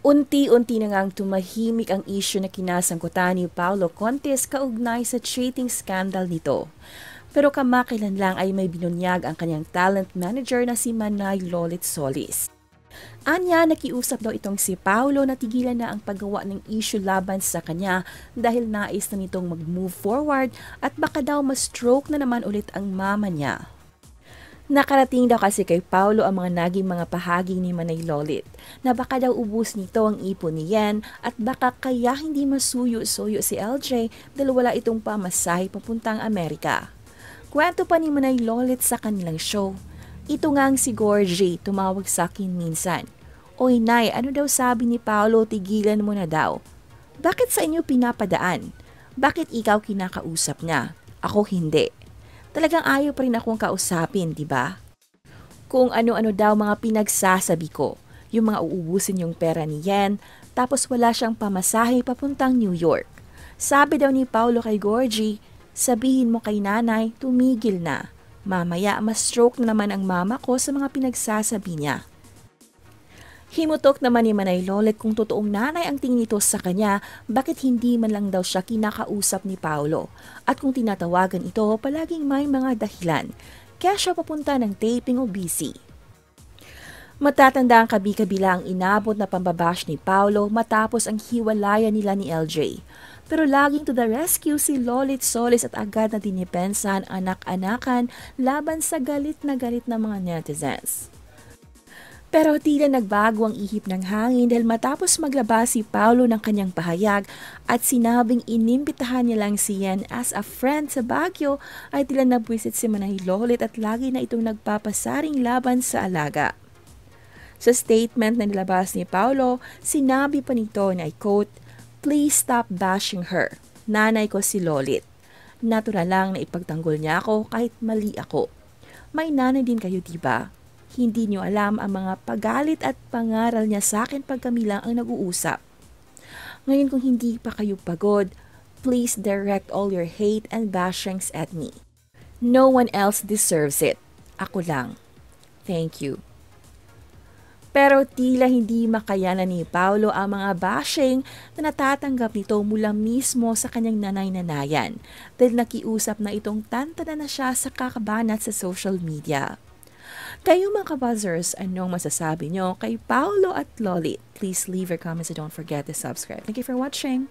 Unti-unti na ngang tumahimik ang isyu na kinasangkutan ni Paolo Contes kaugnay sa cheating scandal nito. Pero kamakilan lang ay may binunyag ang kanyang talent manager na si Manay Lolit Solis. Anya, nakiusap daw itong si Paolo na tigilan na ang paggawa ng issue laban sa kanya dahil nais na nitong mag-move forward at baka daw mas stroke na naman ulit ang mama niya. Nakarating daw kasi kay Paolo ang mga naging mga pahagi ni Manay Lolit na baka daw ubus nito ang ipon ni Yen at baka kaya hindi masuyo-suyo si LJ dahil wala itong pamasahe papuntang Amerika. Kwento pa ni Manay Lolit sa kanilang show. Ito nga ang si Gorgie tumawag sa akin minsan. Oy Nay, ano daw sabi ni Paolo tigilan mo na daw? Bakit sa inyo pinapadaan? Bakit ikaw kinakausap niya? Ako hindi talagang ayaw pa rin akong kausapin, di ba? Kung ano-ano daw mga pinagsasabi ko, yung mga uubusin yung pera ni Yen, tapos wala siyang pamasahe papuntang New York. Sabi daw ni Paolo kay Gorgie, sabihin mo kay nanay, tumigil na. Mamaya, mas stroke na naman ang mama ko sa mga pinagsasabi niya. Himutok naman ni Manay Lolet kung totoong nanay ang tingin nito sa kanya, bakit hindi man lang daw siya kinakausap ni Paolo. At kung tinatawagan ito, palaging may mga dahilan. Kaya siya papunta ng taping o busy. Matatanda ang kabi-kabila ang inabot na pambabash ni Paolo matapos ang hiwalayan nila ni LJ. Pero laging to the rescue si Lolit Solis at agad na dinipensa ang anak-anakan laban sa galit na galit ng mga netizens. Pero tila nagbago ang ihip ng hangin dahil matapos maglabas si Paolo ng kanyang pahayag at sinabing inimbitahan niya lang si Yen as a friend sa Baguio ay tila nabwisit si Manay Lolit at lagi na itong nagpapasaring laban sa alaga. Sa statement na nilabas ni Paolo, sinabi pa nito na I quote, Please stop bashing her. Nanay ko si Lolit. Natural lang na ipagtanggol niya ako kahit mali ako. May nanay din kayo, di ba? Hindi niyo alam ang mga pagalit at pangaral niya sa akin pag kami lang ang nag-uusap. Ngayon kung hindi pa kayo pagod, please direct all your hate and bashings at me. No one else deserves it. Ako lang. Thank you. Pero tila hindi makayanan ni Paolo ang mga bashing na natatanggap nito mula mismo sa kanyang nanay-nanayan dahil nakiusap na itong tanta na, na siya sa kakabanat sa social media. Kayo mga kabuzzers, anong masasabi nyo kay Paolo at Loli? Please leave your comments and don't forget to subscribe. Thank you for watching!